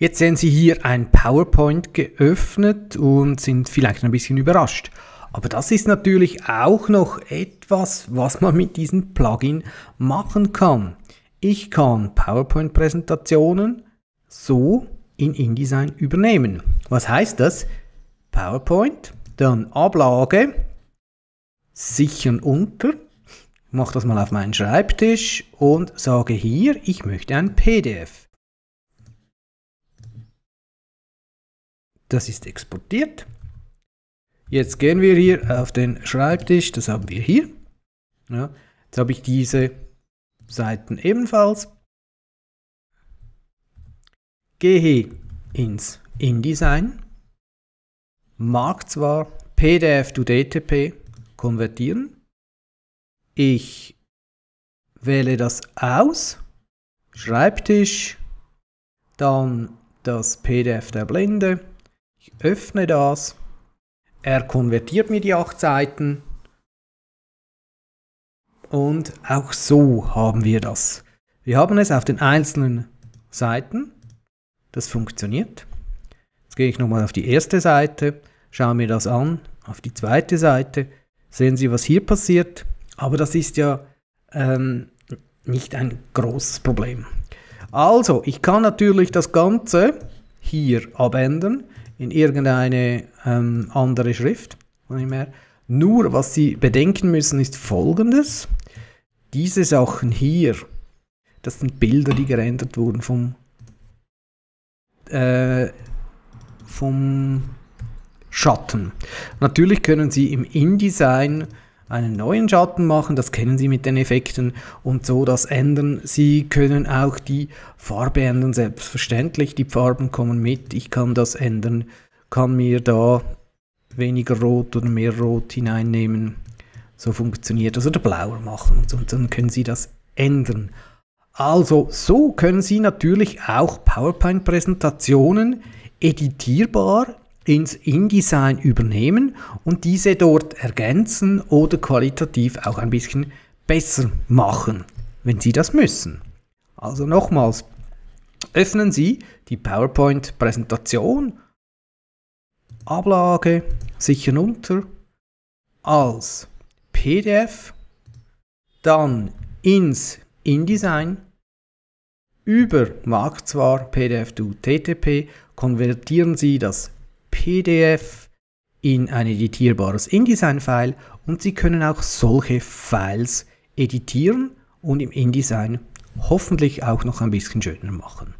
Jetzt sehen Sie hier ein PowerPoint geöffnet und sind vielleicht ein bisschen überrascht. Aber das ist natürlich auch noch etwas, was man mit diesem Plugin machen kann. Ich kann PowerPoint-Präsentationen so in InDesign übernehmen. Was heißt das? PowerPoint, dann Ablage, sichern unter, mache das mal auf meinen Schreibtisch und sage hier, ich möchte ein PDF. Das ist exportiert. Jetzt gehen wir hier auf den Schreibtisch, das haben wir hier. Ja, jetzt habe ich diese Seiten ebenfalls. Gehe ins InDesign, mag zwar PDF to DTP konvertieren. Ich wähle das aus, Schreibtisch, dann das PDF der Blende, ich öffne das. Er konvertiert mir die 8 Seiten. Und auch so haben wir das. Wir haben es auf den einzelnen Seiten. Das funktioniert. Jetzt gehe ich nochmal auf die erste Seite, schaue mir das an, auf die zweite Seite. Sehen Sie, was hier passiert. Aber das ist ja ähm, nicht ein großes Problem. Also, ich kann natürlich das Ganze hier abändern in irgendeine ähm, andere Schrift. Nur, was Sie bedenken müssen, ist Folgendes. Diese Sachen hier, das sind Bilder, die gerendert wurden vom, äh, vom Schatten. Natürlich können Sie im InDesign einen neuen Schatten machen, das kennen Sie mit den Effekten und so das ändern. Sie können auch die Farbe ändern, selbstverständlich, die Farben kommen mit, ich kann das ändern, kann mir da weniger Rot oder mehr Rot hineinnehmen. So funktioniert das. Oder blauer machen. Und dann können Sie das ändern. Also, so können Sie natürlich auch PowerPoint-Präsentationen editierbar ins InDesign übernehmen und diese dort ergänzen oder qualitativ auch ein bisschen besser machen, wenn Sie das müssen. Also nochmals, öffnen Sie die PowerPoint-Präsentation, Ablage sichern unter, als PDF, dann ins InDesign, über Marktzwar, PDF to TTP konvertieren Sie das PDF in ein editierbares InDesign-File und Sie können auch solche Files editieren und im InDesign hoffentlich auch noch ein bisschen schöner machen.